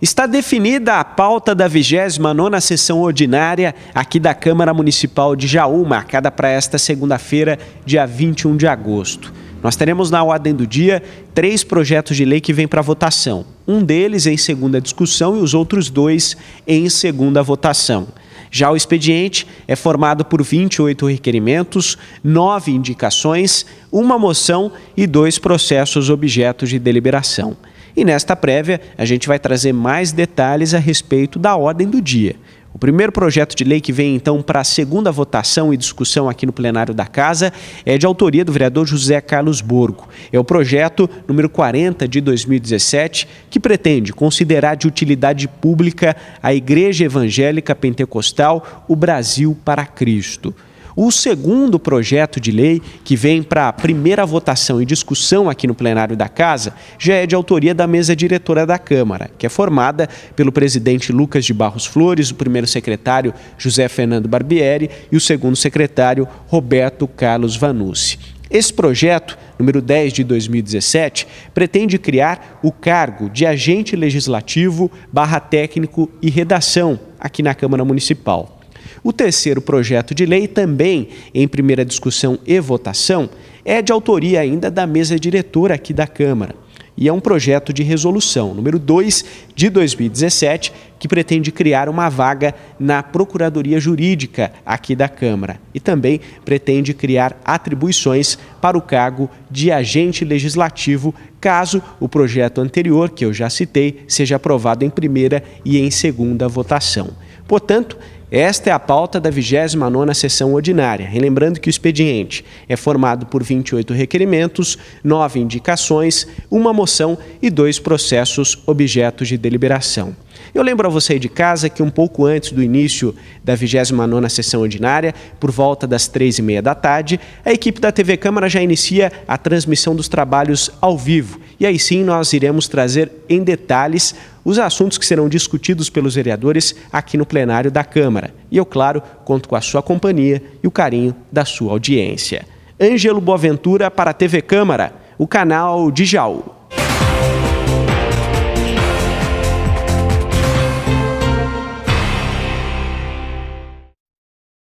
Está definida a pauta da 29ª sessão ordinária aqui da Câmara Municipal de Jaú, marcada para esta segunda-feira, dia 21 de agosto. Nós teremos na ordem do dia três projetos de lei que vêm para votação. Um deles em segunda discussão e os outros dois em segunda votação. Já o expediente é formado por 28 requerimentos, nove indicações, uma moção e dois processos objetos de deliberação. E nesta prévia, a gente vai trazer mais detalhes a respeito da ordem do dia. O primeiro projeto de lei que vem então para a segunda votação e discussão aqui no plenário da Casa é de autoria do vereador José Carlos Borgo. É o projeto número 40 de 2017, que pretende considerar de utilidade pública a Igreja Evangélica Pentecostal o Brasil para Cristo. O segundo projeto de lei, que vem para a primeira votação e discussão aqui no plenário da Casa, já é de autoria da mesa diretora da Câmara, que é formada pelo presidente Lucas de Barros Flores, o primeiro secretário José Fernando Barbieri e o segundo secretário Roberto Carlos Vanucci. Esse projeto, número 10 de 2017, pretende criar o cargo de agente legislativo barra técnico e redação aqui na Câmara Municipal. O terceiro projeto de lei, também em primeira discussão e votação, é de autoria ainda da mesa diretora aqui da Câmara. E é um projeto de resolução, número 2 de 2017, que pretende criar uma vaga na Procuradoria Jurídica aqui da Câmara e também pretende criar atribuições para o cargo de agente legislativo, caso o projeto anterior, que eu já citei, seja aprovado em primeira e em segunda votação. Portanto, esta é a pauta da 29ª sessão ordinária. Relembrando que o expediente é formado por 28 requerimentos, 9 indicações, uma moção e dois processos objetos de deliberação. Eu lembro para você de casa que um pouco antes do início da 29ª sessão ordinária, por volta das 3h30 da tarde, a equipe da TV Câmara já inicia a transmissão dos trabalhos ao vivo. E aí sim nós iremos trazer em detalhes os assuntos que serão discutidos pelos vereadores aqui no plenário da Câmara. E eu, claro, conto com a sua companhia e o carinho da sua audiência. Ângelo Boaventura para a TV Câmara, o canal de Jaú.